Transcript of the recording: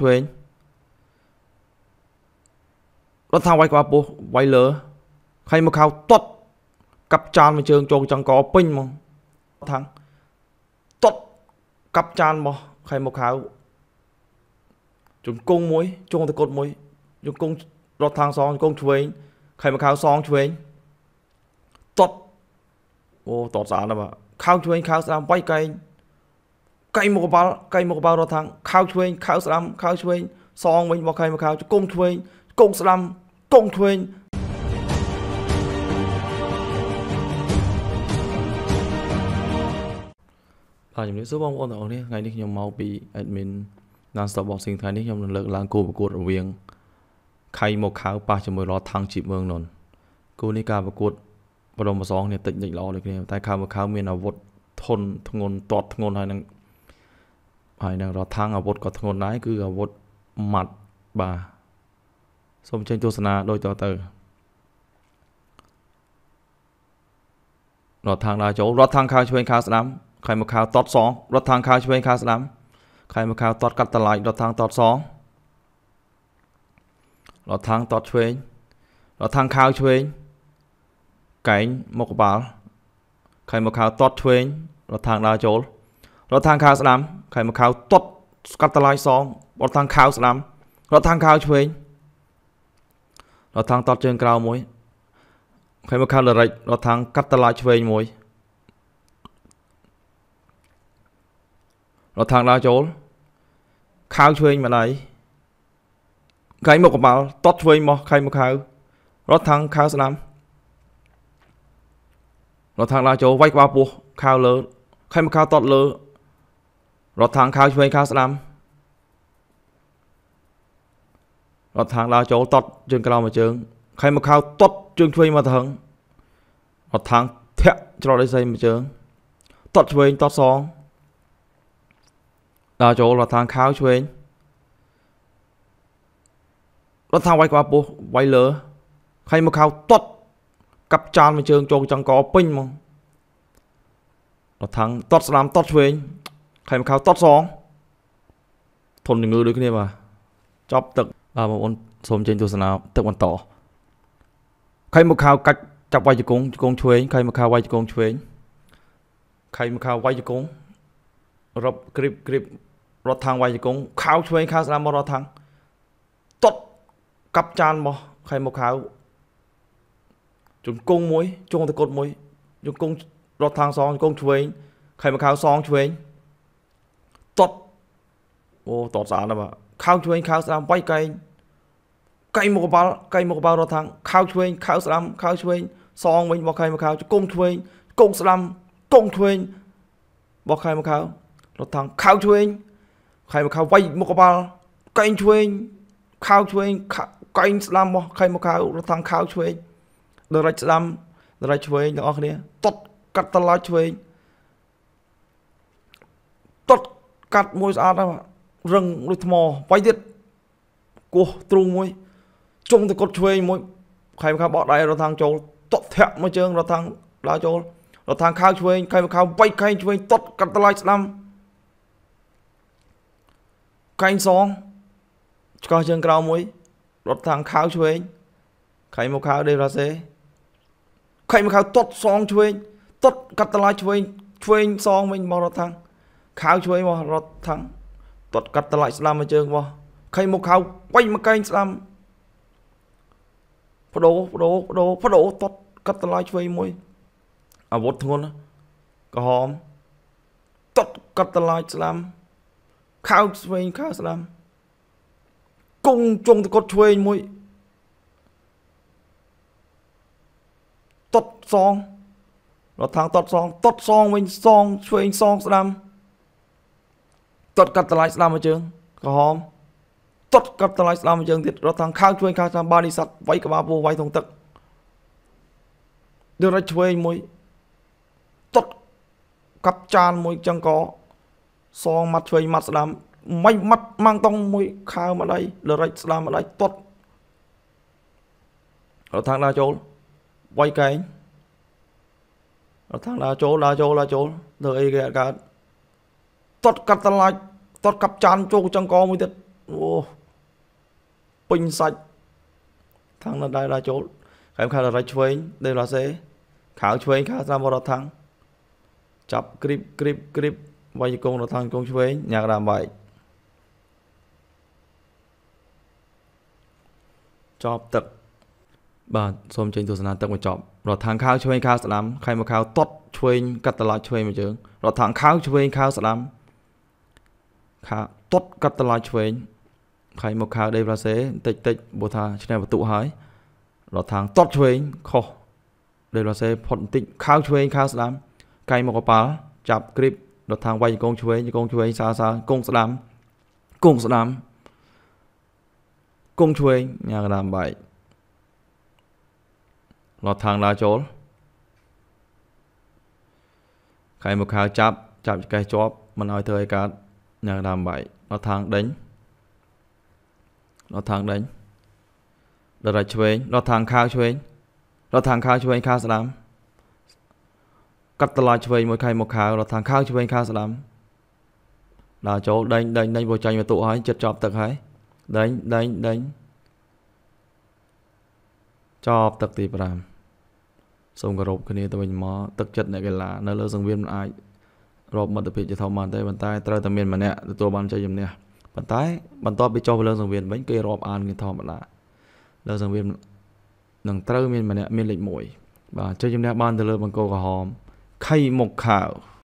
ឆ្វេងរត់ថាវាយកោពោះវាយលើខៃមកខៅតត់កាប់ចានមួយជើងចងចង្កពេញហ្មងថាំងតត់កាប់ចានមកខៃមកខៅជង្គង់មួយជង្គង់តកត់មួយជង្គង់រត់ថាងសងជង្គង់ឆ្វេងខៃមកខៅសងឆ្វេងតត់អូតត់ស្អាតណាស់បាទខៅឆ្វេងខៅស្ដាំវាយកែងកៃមកកបាល់កៃមកកបាល់រត់ທາງខៅឆ្វេងខៅស្ដាំខៅឆ្វេងសងវិញរបស់កៃមកខៅជង្គង់ឆ្វេងជង្គង់ស្ដាំជង្គង់ឆ្វេងបាទជំរាបសួរបងប្អូនទាំងអស់គ្នាថ្ងៃនេះខ្ញុំមកពី admin non stop boxing ថ្ងៃនេះខ្ញុំនឹងលើកឡើងគោប្រកួតរវាងខៃមកខៅប៉ះជាមួយរត់ថងជីបមើងននគោនេះការប្រកួតបរមប្រសងគ្នាតិចនិចល្អដូចគ្នាតែខៅមកខៅមានអាវុធធន់ធ្ងន់តតធ្ងន់ហើយនឹងហើយនឹងរថាំងអាវុធក៏ធ្ងន់ដែរគឺអាវុធម៉ាត់បាទសូមចេញទស្សនាដូចតទៅរត់ທາງដើរចូលរត់ທາງខាងឆ្វេងខាងស្ដាំខៃមកខាវតតសងរត់ທາງខាងឆ្វេងខាងស្ដាំខៃមកខាវតតកាត់តឡាយរត់ທາງតតសងរត់ທາງតតឆ្វេងរត់ທາງខាវឆ្វេងកែងមកក្បាលខៃមកខាវតតឆ្វេងរត់ທາງដើរចូលរដ្ឋាងខៅស្ដាំខេមខៅទុតស្កាត់តឡាយសងរដ្ឋាងខៅស្ដាំរដ្ឋាងខៅឆ្វេងរដ្ឋាងតតជើងក្រៅមួយខេមខៅលរិចរដ្ឋាងកាត់តឡាយឆ្វេងមួយរដ្ឋាងដើរចូលខៅឆ្វេងម្ដាយខៃមកកបាល់តតឆ្វេងមកខៃមកខៅរដ្ឋាងខៅស្ដាំរដ្ឋាងដើរចូលវាយក្បាលពោះខៅលើខេមខៅតតលើរត់ថងខោឆ្វេងខោស្ដាំរត់ថងដើរចូលតត់ជើងក្រោមមកជើងខៃមកខោតត់ជើងឆ្វេងមកទៅហឹងរត់ថងធាក់ច្រត់ឲ្យស្អីមកជើងតត់ឆ្វេងតត់សងដើរចូលរត់ថងខោឆ្វេងរត់ថងវាយក្បាលពោះវាយលើខៃមកខោតត់កាប់ចានមកជើងចូលចង្កពេញហ្មងរត់ថងតត់ស្ដាំតត់ឆ្វេងខេមខៅតត់សងធន់ជំងឺដូចគ្នាបាទចប់ទឹកបាទបងប្អូនសូមចេញទស្សនាទឹកបន្តខេមខៅកាច់ចាប់វាយជង្គង់ជង្គង់ឆ្វេងខេមខៅវាយជង្គង់ឆ្វេងខេមខៅវាយជង្គង់រົບគ្រីបគ្រីបរត់ທາງវាយជង្គង់ខៅឆ្វេងខៅស្ដាំមករត់ທາງតត់កាប់ចានមកខេមខៅជង្គង់មួយជង្គង់តកុតមួយជង្គង់រត់ທາງសងជង្គង់ឆ្វេងខេមខៅសងឆ្វេងតត់អូតត់ស្អាតណាស់បាទខោឆ្វេងខោស្ដាំវាយកែងកែងមកកបាល់កែងមកកបាល់រត់ថាំងខោឆ្វេងខោស្ដាំខោឆ្វេងសងវិញបោះខែមកខោជង្គង់ឆ្វេងគង់ស្ដាំគង់ឆ្វេងបោះខែមកខោរត់ថាំងខោឆ្វេងខែមកខោវាយមកកបាល់កែងឆ្វេងខោឆ្វេងកែងស្ដាំបោះខែមកខោរត់ថាំងខោឆ្វេងដរិចស្ដាំដរិចឆ្វេងទាំងអស់គ្នាតត់កាត់តឡាច់ឆ្វេងកាត់មួយស្អត់រឹងដូចថ្មវាយទៀតគោះទ្រូងមួយជុំទៅកត់ឆ្វេងមួយខែមកខៅបោកដៃរត់ທາງចូលតក់ធាក់មួយជើងរត់ທາងដើរចូលរត់ທາງខៅឆ្វេងខែមកខៅវាយខែងឆ្វេងតត់កាត់ថ្លៃស្ដាំខែងសងឆ្កោះជើងក្រោមមួយរត់ທາງខៅឆ្វេងខែមកខៅដេរ៉ាសេខែមកខៅតត់សងឆ្វេងតត់កាត់ថ្លៃឆ្វេងឆ្វេងសងវិញមករត់ທາງខៅជួយមករត់ថងគាត់កាត់ត្រឡាច់ស្ដាំមកជើងមកខៃមកខៅវិញមកកែងស្ដាំបដូបដូបដូបដូតត់កាត់ត្រឡាច់ឆ្វេងមួយអាវុធធ្ងន់ក្រហមតត់កាត់ត្រឡាច់ស្ដាំខៅឆ្វេងខៅស្ដាំគង់ជងទៅគាត់ឆ្វេងមួយតត់សងរត់ថងតត់សងតត់សងវិញសងឆ្វេងសងស្ដាំគាត់កាត់តម្លៃស្ដាំមកជើងក្រហមគាត់កាត់តម្លៃស្ដាំមកជើងទៀតរដ្ឋាភិបាលខាងជួយខាងតាមបានិស័តវាយក្បាលពោះវាយធំទឹកដូចរត់ឆ្វេងមួយទុតកាប់ចានមួយចឹងក៏សងម៉ាត់ឆ្វេងម៉ាត់ស្ដាំមិនម៉ាត់ម៉ាំងតុងមួយខើមកដៃលរិចស្ដាំមកដៃទុតរត់ທາງដើរចូលវាយកែងរត់ທາງដើរចូលដើរចូលដើរចូលធ្វើអីគេអត់កើតទាត់កាត់តឡាច់ទាត់កាប់ចានជោគចង្កមួយទៀតអូពេញសាច់ខាងនៅដៃរាចូលកែមខាងរាឆ្វេងដេឡាសេខៅឆ្វេងខៅតាមរត់ថាំងចាប់គ្រីបគ្រីបគ្រីបវាយកងរត់ថាំងកងឆ្វេងញ៉ាក់រាមបែកចប់ទឹកបាទសូមចេញទស្សនាទឹកមកចប់រត់ថាំងខៅឆ្វេងខៅស្ដាំខៃមកខៅតត់ឆ្វេងកាត់តឡាច់ឆ្វេងមកជើងរត់ថាំងខៅឆ្វេងខៅស្ដាំខោទុតកាត់តឡាយឆ្វេងខៃមកខៅដេប្រាសេតិចតិចបើថាឆ្នៃបន្ទុហើយដល់ທາງតតឆ្វេងខុសដេប្រាសេផុតបន្តិចខៅឆ្វេងខៅស្ដាំកៃមកកប៉ាល់ចាប់គ្រីបដល់ທາງវាយកងឆ្វេងកងឆ្វេងសាសាកងស្ដាំកងស្ដាំកងឆ្វេងញ៉ាកណ្ដាមបែកដល់ທາງឡាចូលខៃមកខៅចាប់ ចាប់ចកេះជាប់មិនឲ្យធ្វើឲ្យកាត់ញ៉ាំដើមបាយដល់ທາງដេញដល់ທາງដេញដល់រាច់ឆ្វេងដល់ທາງខាវឆ្វេងដល់ທາງខាវឆ្វេងខាស្ដាំកាត់តឡាឆ្វេងមួយខៃមកខាវដល់ທາງខាវឆ្វេងខាស្ដាំដល់ចូលដេញដេញដេញពោះចាញ់វតុហើយចិត្តចប់ទឹកហើយដេញដេញដេញចប់ទឹកទី5សូមគោរពគ្នាទៅវិញមកទឹកចិត្តអ្នកកីឡានៅលើ សង្វៀនមិនអាចរាប់មិត្តភាពជាធម្មតាទេប៉ុន្តែត្រូវតែមានម្នាក់ទទួលបានជ័យជំនះប៉ុន្តែបន្ទាប់ពីចុះលើសង្វៀនវិញគេរាប់អានគ្នាធម្មតាលើសង្វៀននឹងត្រូវមានម្នាក់មានលេខ1បាទជ័យជំនះបានទៅលើបង្គោលក្រហមខៃមុខខាវ